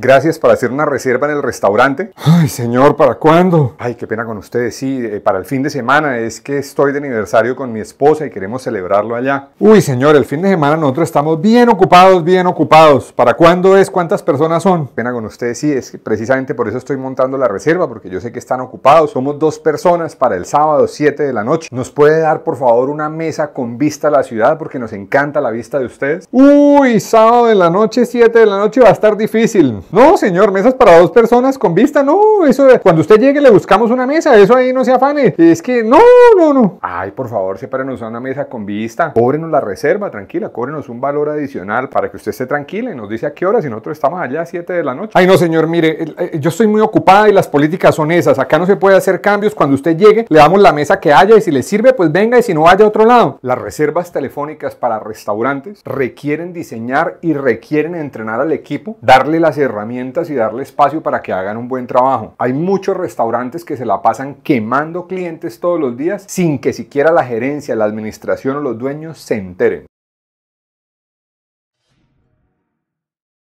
Gracias por hacer una reserva en el restaurante. Ay, señor, ¿para cuándo? Ay, qué pena con ustedes. Sí, eh, para el fin de semana. Es que estoy de aniversario con mi esposa y queremos celebrarlo allá. Uy, señor, el fin de semana nosotros estamos bien ocupados, bien ocupados. ¿Para cuándo es? ¿Cuántas personas son? Pena con ustedes. Sí, es que precisamente por eso estoy montando la reserva, porque yo sé que están ocupados. Somos dos personas para el sábado 7 de la noche. ¿Nos puede dar, por favor, una mesa con vista a la ciudad? Porque nos encanta la vista de ustedes. Uy, sábado de la noche, 7 de la noche va a estar difícil. No, señor, mesas para dos personas con vista, no, eso cuando usted llegue le buscamos una mesa, eso ahí no se afane. Es que no, no, no. Ay, por favor, sepárenos una mesa con vista, cóbrenos la reserva, tranquila, cóbrenos un valor adicional para que usted esté tranquila y nos dice a qué hora, si nosotros estamos allá a 7 de la noche. Ay, no, señor, mire, eh, yo estoy muy ocupada y las políticas son esas, acá no se puede hacer cambios, cuando usted llegue le damos la mesa que haya y si le sirve, pues venga y si no a otro lado. Las reservas telefónicas para restaurantes requieren diseñar y requieren entrenar al equipo, darle las herramientas y darle espacio para que hagan un buen trabajo. Hay muchos restaurantes que se la pasan quemando clientes todos los días sin que siquiera la gerencia, la administración o los dueños se enteren.